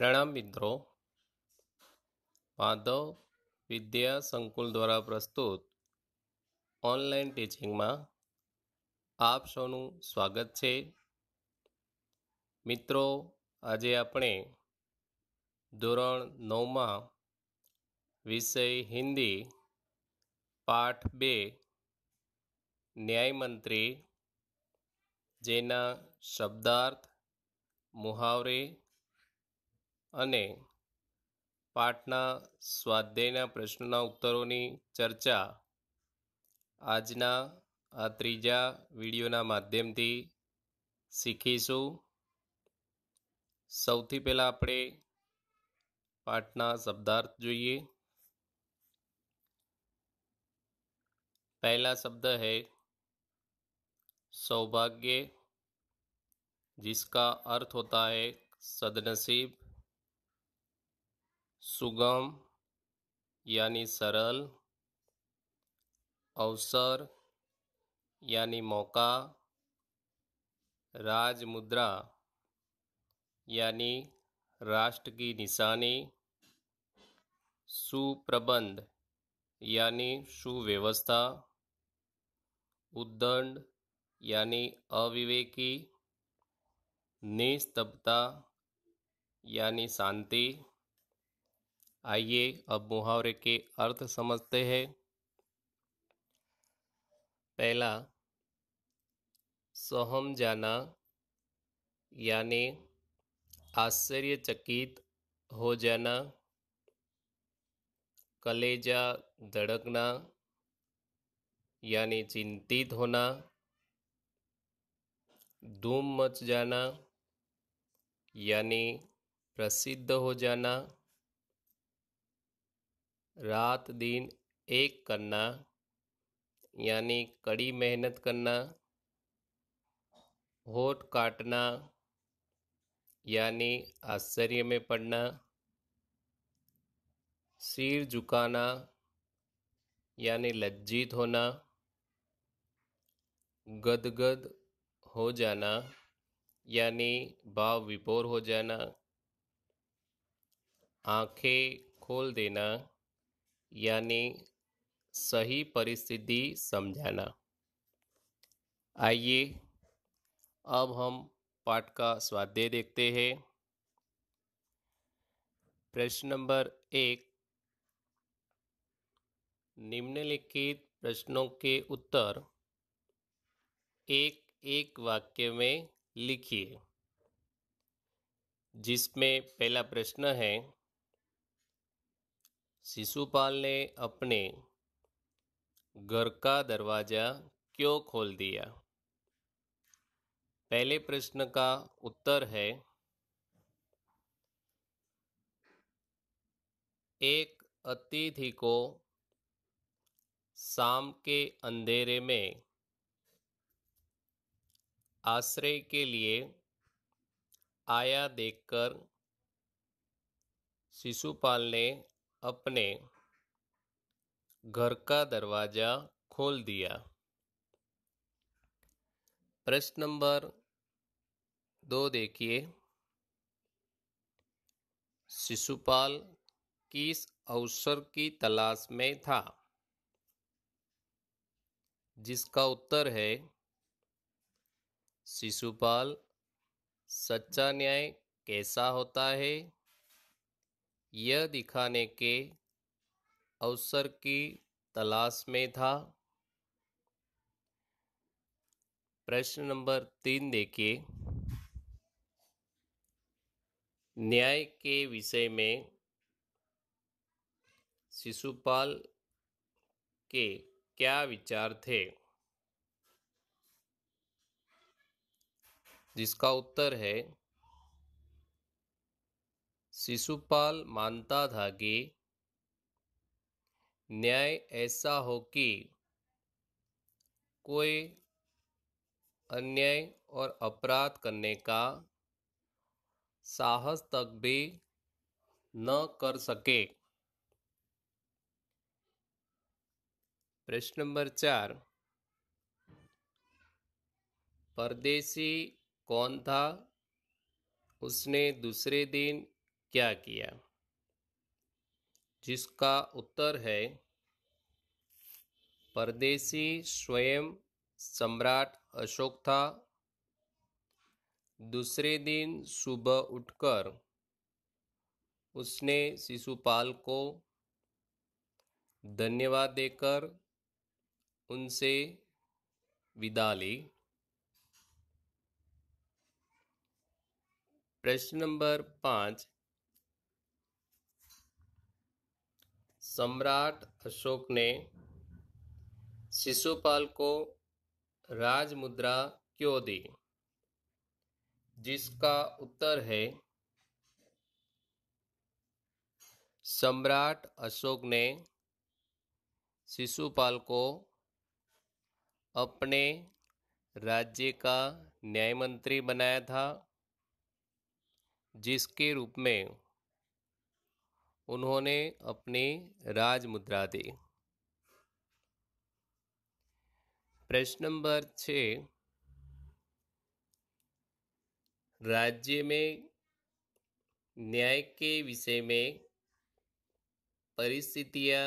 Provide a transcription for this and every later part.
પ્રણામ મિત્રો માધવ વિદ્યા સંકુલ દ્વારા પ્રસ્તુત ઓનલાઈન ટીચિંગમાં આપ સૌનું સ્વાગત છે મિત્રો આજે આપણે ધોરણ નવમાં વિષય હિન્દી પાઠ બે ન્યાયમંત્રી જેના શબ્દાર્થ મુહાવરે અને પાઠના સ્વાધ્યાયના પ્રશ્નોના ઉત્તરોની ચર્ચા આજના આ ત્રીજા વીડિયોના માધ્યમથી શીખીશું સૌથી પહેલા આપણે પાઠના શબ્દાર્થ જોઈએ પહેલો શબ્દ છે સૌભાગ્ય જેસકા અર્થ ہوتا છે સદનસીબ सुगम यानी सरल अवसर यानी मौका राज मुद्रा यानी राष्ट्र की निशानी सुप्रबंध यानी सुव्यवस्था उद्दंड यानी अविवेकी निस्तब्धता यानी शांति आइए अब मुहावरे के अर्थ समझते हैं पहला सोहम जाना यानी आश्चर्यचकित हो जाना कलेजा धड़कना यानी चिंतित होना धूम मच जाना यानी प्रसिद्ध हो जाना रात दिन एक करना यानी कड़ी मेहनत करना होठ काटना यानी आश्चर्य में पड़ना सिर झुकाना यानी लज्जित होना गदगद हो जाना यानी भाव विभोर हो जाना आंखें खोल देना यानी सही परिस्थिति समझाना आइए अब हम पाठ का स्वाध्याय देखते हैं प्रश्न नंबर एक निम्नलिखित प्रश्नों के उत्तर एक एक वाक्य में लिखिए जिसमें पहला प्रश्न है शिशुपाल ने अपने घर का दरवाज़ा क्यों खोल दिया पहले प्रश्न का उत्तर है एक अतिथि को शाम के अंधेरे में आश्रय के लिए आया देखकर शिशुपाल ने अपने घर का दरवाजा खोल दिया प्रश्न नंबर दो देखिए शिशुपाल किस अवसर की तलाश में था जिसका उत्तर है शिशुपाल सच्चा न्याय कैसा होता है यह दिखाने के अवसर की तलाश में था प्रश्न नंबर तीन देखिए न्याय के विषय में शिशुपाल के क्या विचार थे जिसका उत्तर है शिशुपाल मानता था कि न्याय ऐसा हो कि कोई अन्याय और अपराध करने का साहस तक भी न कर सके प्रश्न नंबर चार परदेशी कौन था उसने दूसरे दिन क्या किया जिसका उत्तर है परदेशी स्वयं सम्राट अशोक था दूसरे दिन सुबह उठकर उसने शिशुपाल को धन्यवाद देकर उनसे विदा ली प्रश्न नंबर पाँच सम्राट अशोक ने शिशुपाल को राजमुद्रा क्यों दी जिसका उत्तर है सम्राट अशोक ने शिशुपाल को अपने राज्य का न्याय मंत्री बनाया था जिसके रूप में उन्होंने अपनी राज मुद्रा दी प्रश्न नंबर छ राज्य में न्याय के विषय में परिस्थितियां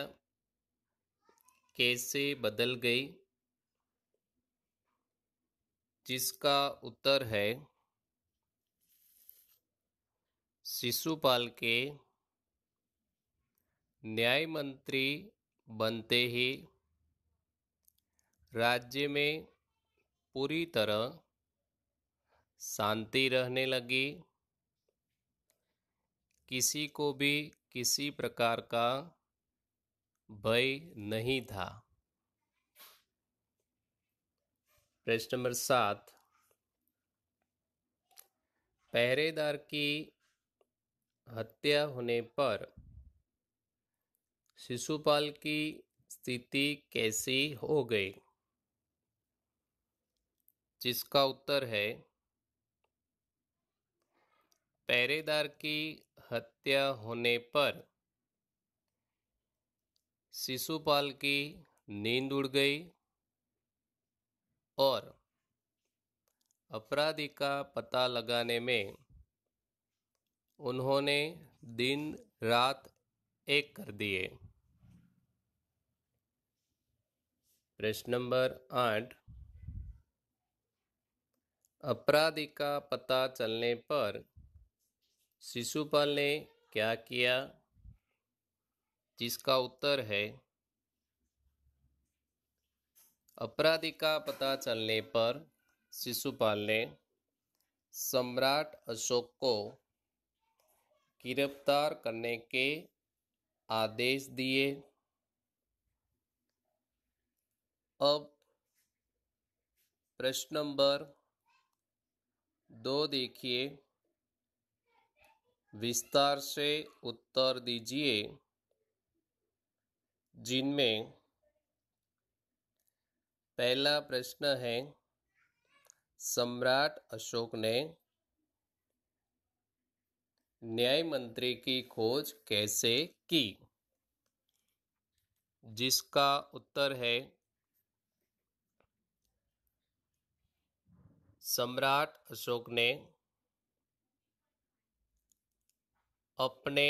कैसे बदल गई जिसका उत्तर है शिशुपाल के न्याय मंत्री बनते ही राज्य में पूरी तरह शांति रहने लगी किसी को भी किसी प्रकार का भय नहीं था प्रश्न नंबर सात पहरेदार की हत्या होने पर शिशुपाल की स्थिति कैसी हो गई जिसका उत्तर है पहरेदार की हत्या होने पर शिशुपाल की नींद उड़ गई और अपराधी का पता लगाने में उन्होंने दिन रात एक कर दिए प्रश्न नंबर आठ अपराधी का पता चलने पर शिशुपाल ने क्या किया जिसका उत्तर है अपराधी का पता चलने पर शिशुपाल ने सम्राट अशोक को गिरफ्तार करने के आदेश दिए अब प्रश्न नंबर दो देखिए विस्तार से उत्तर दीजिए जिनमें पहला प्रश्न है सम्राट अशोक ने न्याय मंत्री की खोज कैसे की जिसका उत्तर है सम्राट अशोक ने अपने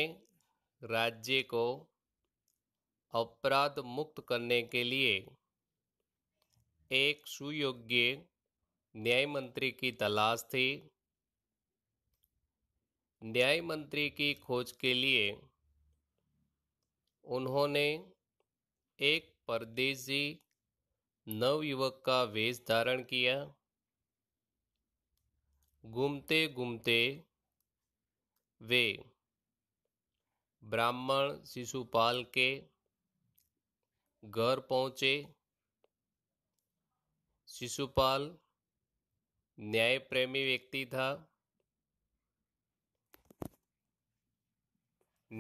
राज्य को अपराध मुक्त करने के लिए एक सुयोग्य न्याय मंत्री की तलाश थी न्याय मंत्री की खोज के लिए उन्होंने एक परदेशी नवयुवक का वेश धारण किया घूमते घूमते वे ब्राह्मण शिशुपाल के घर पहुँचे शिशुपाल न्याय प्रेमी व्यक्ति था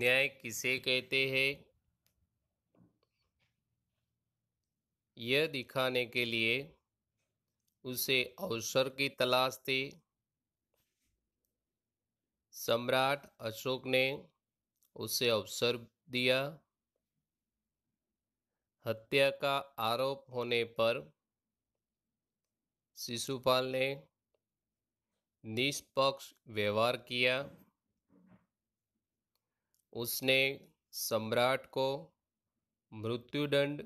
न्याय किसे कहते हैं यह दिखाने के लिए उसे अवसर की तलाश थी सम्राट अशोक ने उसे अवसर दिया हत्या का आरोप होने पर शिशुपाल ने निष्पक्ष व्यवहार किया उसने सम्राट को मृत्युदंड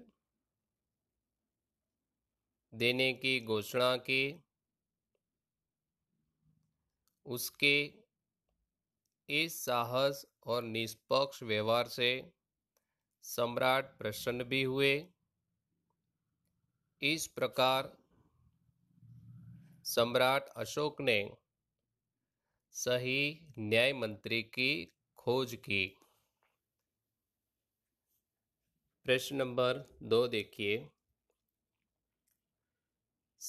देने की घोषणा की उसके इस साहस और निष्पक्ष व्यवहार से सम्राट प्रसन्न भी हुए इस प्रकार सम्राट अशोक ने सही न्याय मंत्री की खोज की प्रश्न नंबर दो देखिए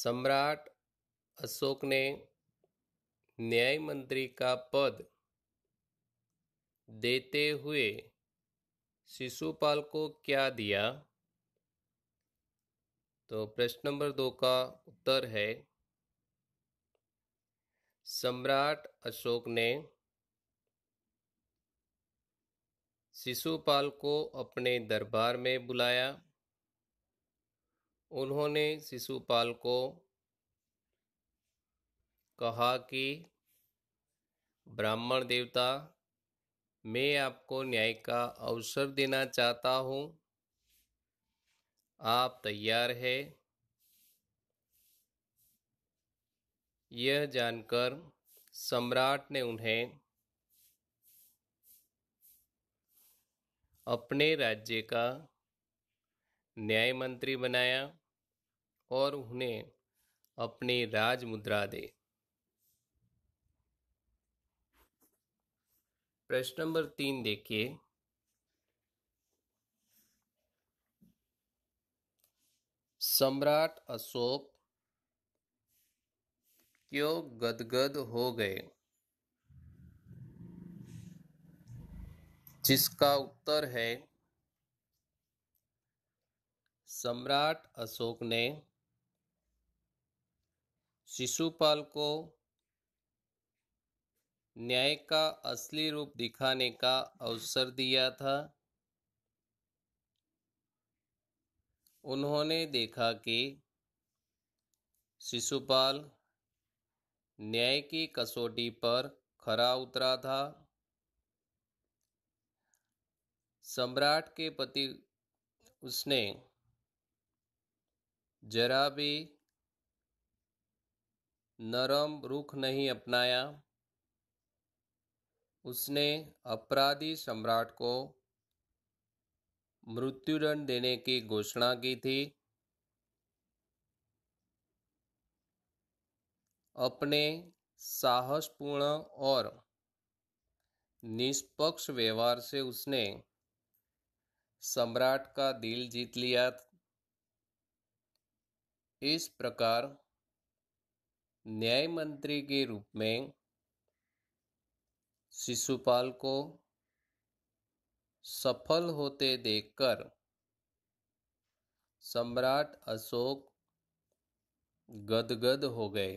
सम्राट अशोक ने न्याय मंत्री का पद देते हुए शिशुपाल को क्या दिया तो प्रश्न नंबर दो का उत्तर है सम्राट अशोक ने शिशुपाल को अपने दरबार में बुलाया उन्होंने शिशुपाल को कहा कि ब्राह्मण देवता मैं आपको न्याय का अवसर देना चाहता हूँ आप तैयार है यह जानकर सम्राट ने उन्हें अपने राज्य का न्याय मंत्री बनाया और उन्हें अपनी राज मुद्रा दे प्रश्न नंबर तीन देखिए सम्राट अशोक क्यों गदगद हो गए जिसका उत्तर है सम्राट अशोक ने शिशुपाल को न्याय का असली रूप दिखाने का अवसर दिया था उन्होंने देखा कि शिशुपाल न्याय की कसौटी पर खरा उतरा था सम्राट के पति उसने जरा भी नरम रुख नहीं अपनाया उसने अपराधी सम्राट को मृत्युदंड देने की घोषणा की थी अपने साहसपूर्ण और निष्पक्ष व्यवहार से उसने सम्राट का दिल जीत लिया इस प्रकार न्याय मंत्री के रूप में शिशुपाल को सफल होते देखकर सम्राट अशोक गदगद हो गए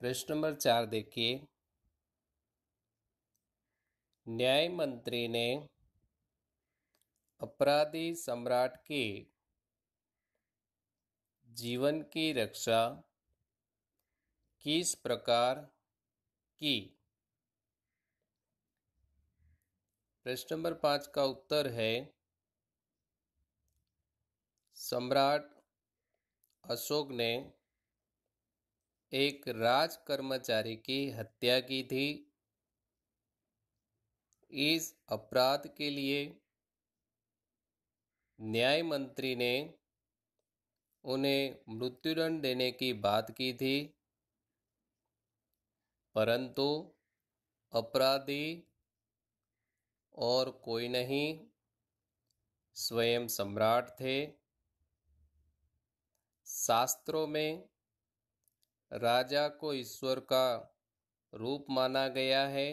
प्रश्न नंबर चार देखिए न्याय मंत्री ने अपराधी सम्राट के जीवन की रक्षा किस प्रकार की प्रश्न नंबर पाँच का उत्तर है सम्राट अशोक ने एक राज कर्मचारी की हत्या की थी इस अपराध के लिए न्याय मंत्री ने उन्हें मृत्युदंड देने की बात की थी परंतु अपराधी और कोई नहीं स्वयं सम्राट थे शास्त्रों में राजा को ईश्वर का रूप माना गया है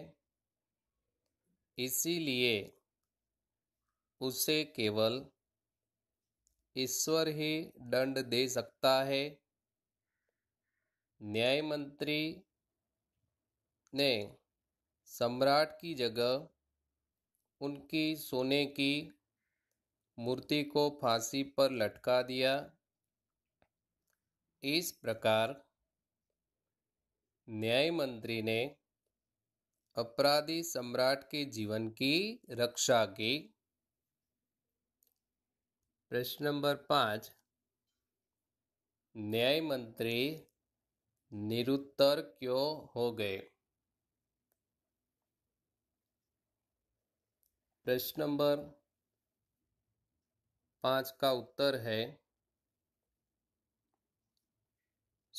इसीलिए उसे केवल ईश्वर ही दंड दे सकता है न्याय मंत्री ने सम्राट की जगह उनकी सोने की मूर्ति को फांसी पर लटका दिया इस प्रकार न्याय मंत्री ने अपराधी सम्राट के जीवन की रक्षा की प्रश्न नंबर पाँच न्याय मंत्री निरुत्तर क्यों हो गए प्रश्न नंबर पांच का उत्तर है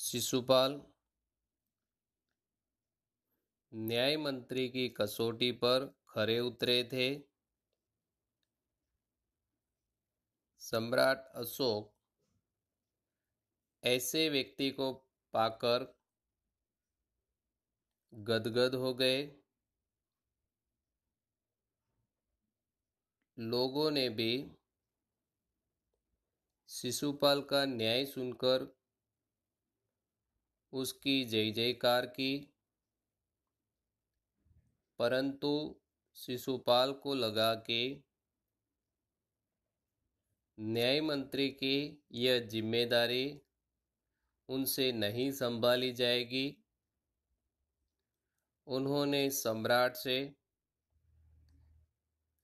शिशुपाल न्याय मंत्री की कसौटी पर खरे उतरे थे सम्राट अशोक ऐसे व्यक्ति को पाकर गदगद हो गए लोगों ने भी शिशुपाल का न्याय सुनकर उसकी जय जयकार की परंतु शिशुपाल को लगा कि न्याय मंत्री की यह जिम्मेदारी उनसे नहीं संभाली जाएगी उन्होंने सम्राट से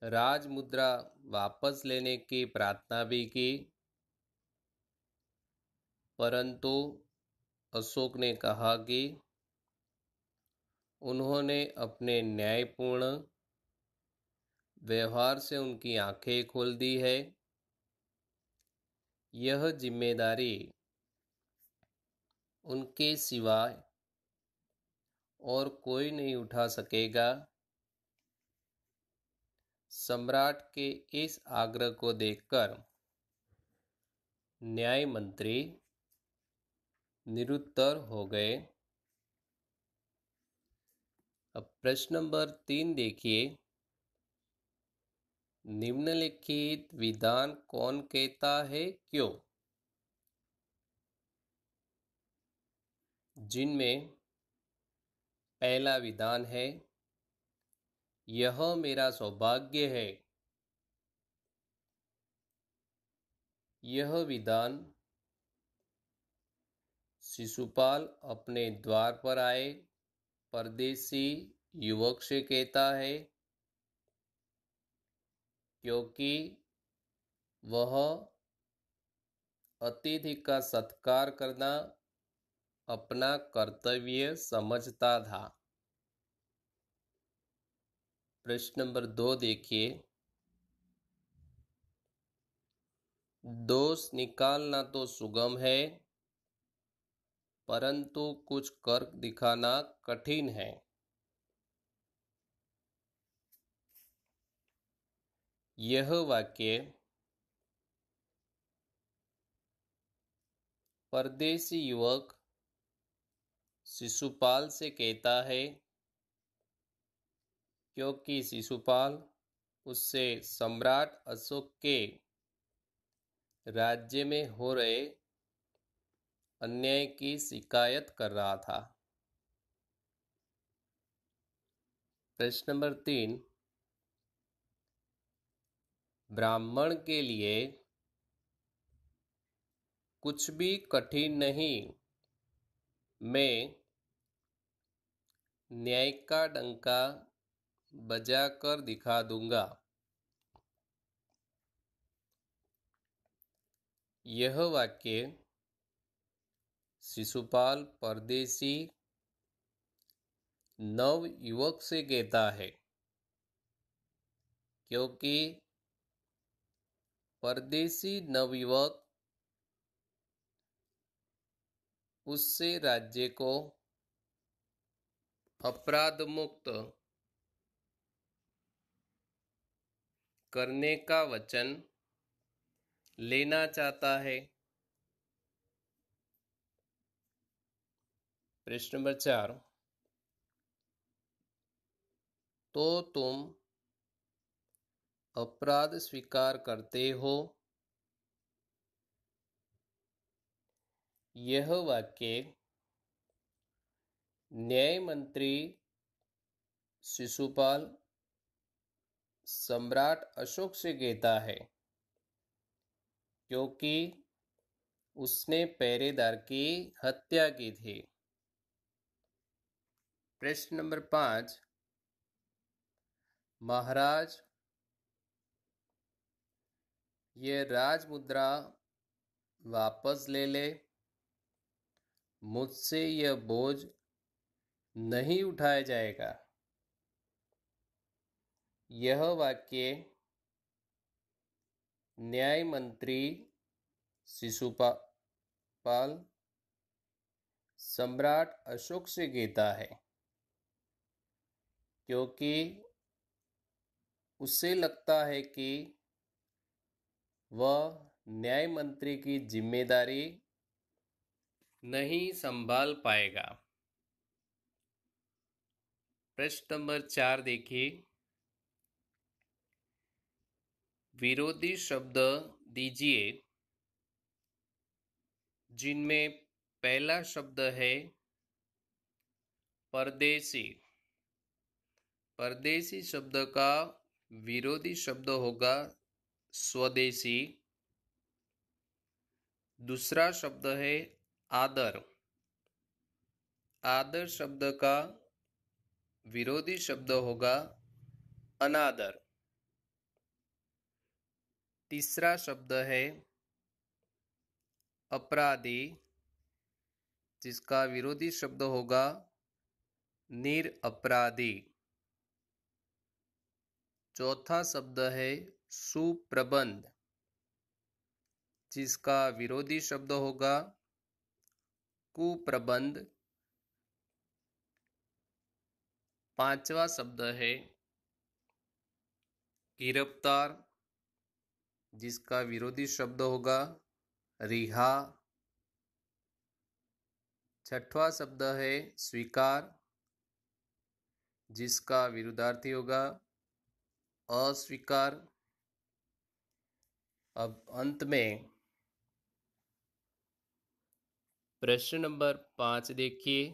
राज मुद्रा वापस लेने की प्रार्थना भी की परंतु अशोक ने कहा कि उन्होंने अपने न्यायपूर्ण व्यवहार से उनकी आंखें खोल दी है यह जिम्मेदारी उनके सिवाय और कोई नहीं उठा सकेगा सम्राट के इस आग्रह को देखकर न्याय मंत्री निरुत्तर हो गए अब प्रश्न नंबर तीन देखिए निम्नलिखित विधान कौन कहता है क्यों जिनमें पहला विधान है यह मेरा सौभाग्य है यह विधान शिशुपाल अपने द्वार पर आए परदेसी युवक से कहता है क्योंकि वह अतिथि का सत्कार करना अपना कर्तव्य समझता था प्रश्न नंबर दो देखिए दोष निकालना तो सुगम है परंतु कुछ कर्क दिखाना कठिन है यह वाक्य परदेशी युवक शिशुपाल से कहता है क्योंकि शिशुपाल उससे सम्राट अशोक के राज्य में हो रहे अन्याय की शिकायत कर रहा था प्रश्न नंबर तीन ब्राह्मण के लिए कुछ भी कठिन नहीं मैं न्याय का डंका बजा कर दिखा दूंगा यह वाक्य शिशुपाल परदेशी नव युवक से कहता है क्योंकि परदेशी नवयुवक उससे राज्य को अपराध मुक्त करने का वचन लेना चाहता है प्रश्न नंबर चार तो तुम अपराध स्वीकार करते हो यह वाक्य न्याय मंत्री शिशुपाल सम्राट अशोक से कहता है क्योंकि उसने पहरेदार की हत्या की थी प्रश्न नंबर पांच महाराज ये राज मुद्रा वापस ले ले मुझसे यह बोझ नहीं उठाया जाएगा यह वाक्य न्याय मंत्री शिशुपाल सम्राट अशोक से कहता है क्योंकि उसे लगता है कि वह न्याय मंत्री की जिम्मेदारी नहीं संभाल पाएगा प्रश्न नंबर चार देखिए विरोधी शब्द दीजिए जिनमें पहला शब्द है परदेशी परदेशी शब्द का विरोधी शब्द होगा स्वदेशी दूसरा शब्द है आदर आदर शब्द का विरोधी शब्द होगा अनादर तीसरा शब्द है अपराधी जिसका विरोधी शब्द होगा निरअपराधी चौथा शब्द है सुप्रबंध जिसका विरोधी शब्द होगा कुप्रबंध पांचवा शब्द है गिरफ्तार जिसका विरोधी शब्द होगा रिहा छठवा शब्द है स्वीकार जिसका विरुद्धार्थी होगा अस्वीकार अब अंत में प्रश्न नंबर पांच देखिए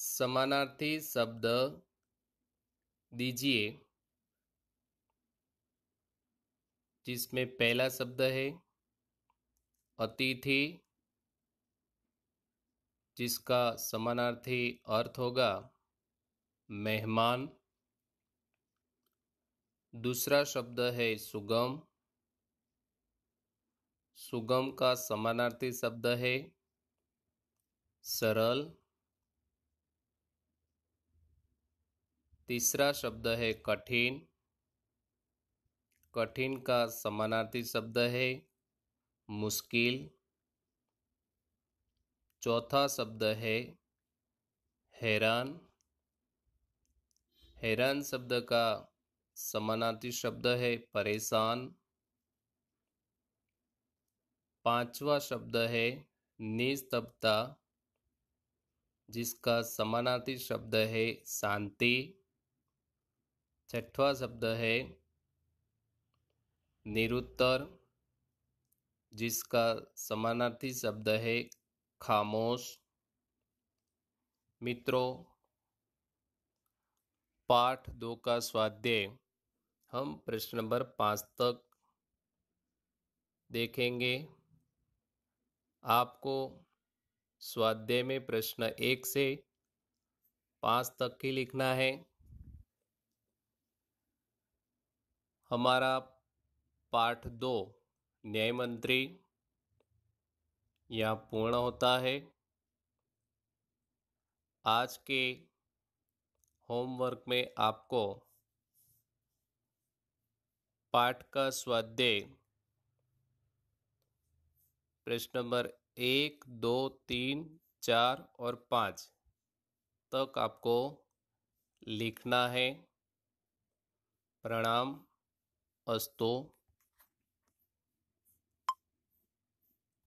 समानार्थी शब्द दीजिए जिसमें पहला शब्द है अतिथि जिसका समानार्थी अर्थ होगा मेहमान दूसरा शब्द है सुगम सुगम का समानार्थी शब्द है सरल तीसरा शब्द है कठिन कठिन का समानार्थी शब्द है मुश्किल चौथा शब्द है हैरान हैरान शब्द का समानार्थी शब्द है परेशान पांचवा शब्द है निस्तब्धता जिसका समानार्थी शब्द है शांति छठवा शब्द है निरुत्तर जिसका समानार्थी शब्द है खामोश मित्रों पाठ दो का स्वाध्याय हम प्रश्न नंबर पाँच तक देखेंगे आपको स्वाध्याय में प्रश्न एक से पाँच तक ही लिखना है हमारा पाठ दो न्याय मंत्री यहाँ पूर्ण होता है आज के होमवर्क में आपको पाठ का स्वाध्याय प्रश्न नंबर एक दो तीन चार और पाँच तक आपको लिखना है प्रणाम अस्तु